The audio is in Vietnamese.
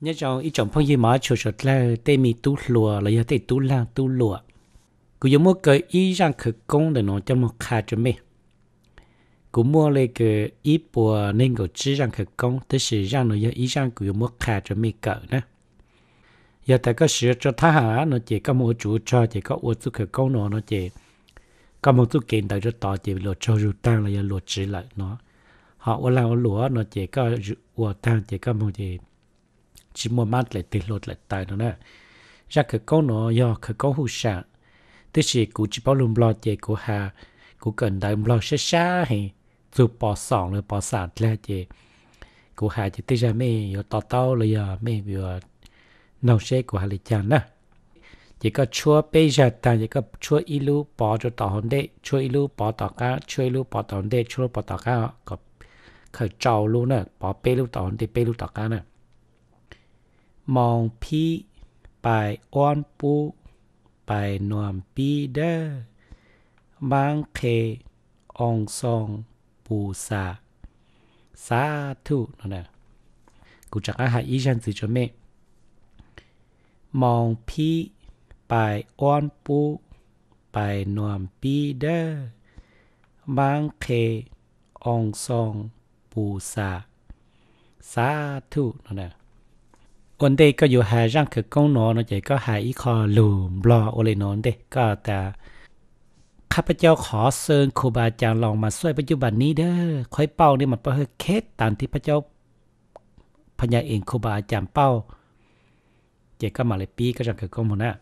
nhớ chồng ít chồng phong gì mà chùa chùa là tê mi tú lùa là giờ tê tú lang tú lùa cú giống mua cái ý rằng khởi công để nó cho một khá cho mẹ cú mua lấy cái ý bùa nên cú chỉ rằng khởi công tức sự rằng nó giờ ý rằng cú giống mua khá cho mẹ cỡ nè giờ tại cái sự cho thay, hả nó chỉ có một chủ cho chỉ có một chút khởi công nó nó chỉ có một chút kiện tại cho tỏ chỉ lột cho rượu tăng là giờ lột chỉ lại nó họ là lúa nó chỉ có rượu tăng chỉ có một gì chỉ mua mát lại từ lột lại tài đó nè ra cái câu nó do cái câu hú sạ tức là cụ chỉ bảo lùm lo chị cụ hà cụ cần đại lo sẽ xa hay dù bỏ sòng rồi bỏ sạt là chị cụ hà chỉ tức là mẹ, yo tao tao rồi, yo mấy yo nấu sẽ cụ hà lại chán nè chỉ có chúa bây giờ ta chỉ có chúa ilu bỏ cho tao hôm đấy chúa ilu bỏ tao cá chúa ilu bỏ tao hôm đấy chúa bỏ tao cá có khởi trào luôn nè bỏ bê luôn tao hôm đấy bê luôn tao cá nè มองพี่ไปอ้อนปู ไปนวมปีเดอร์บางเคองซองปูสาสาธุนั่นนะกูจะอาหาอีชันสิจเมมองพี่ไปอ้อนปู ไปนวมปีเดอร์บางเคองซองปูสาสาธุนั่นนะอนเดก็อยู่หาร่างคือกงนอนเจก็หาอีคอลูมลอโอเลนอนเดก็แต่ข้าพเจ้าขอเชิญครูบาอาจารย์ลองมาช่วยปัจจุบันนี้เด้อคอยเป้านี่มันเพื่อเคสตามที่พระเจ้า พญาเองครูบาอาจารย์เป้าเจก็มาเลยปีก็จางคือกงหมดนะ